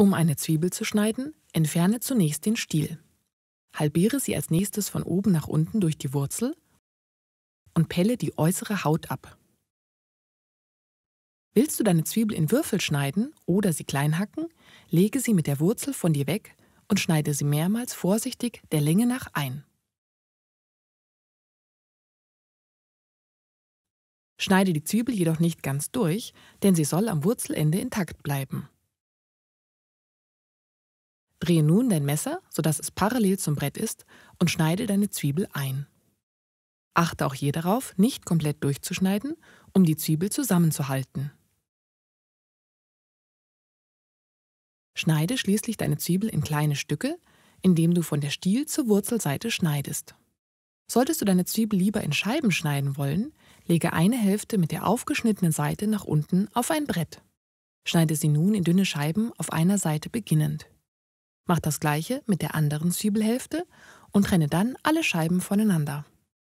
Um eine Zwiebel zu schneiden, entferne zunächst den Stiel. Halbiere sie als nächstes von oben nach unten durch die Wurzel und pelle die äußere Haut ab. Willst du deine Zwiebel in Würfel schneiden oder sie klein hacken, lege sie mit der Wurzel von dir weg und schneide sie mehrmals vorsichtig der Länge nach ein. Schneide die Zwiebel jedoch nicht ganz durch, denn sie soll am Wurzelende intakt bleiben. Drehe nun dein Messer, sodass es parallel zum Brett ist, und schneide deine Zwiebel ein. Achte auch hier darauf, nicht komplett durchzuschneiden, um die Zwiebel zusammenzuhalten. Schneide schließlich deine Zwiebel in kleine Stücke, indem du von der Stiel zur Wurzelseite schneidest. Solltest du deine Zwiebel lieber in Scheiben schneiden wollen, lege eine Hälfte mit der aufgeschnittenen Seite nach unten auf ein Brett. Schneide sie nun in dünne Scheiben auf einer Seite beginnend. Mach das gleiche mit der anderen Zwiebelhälfte und trenne dann alle Scheiben voneinander.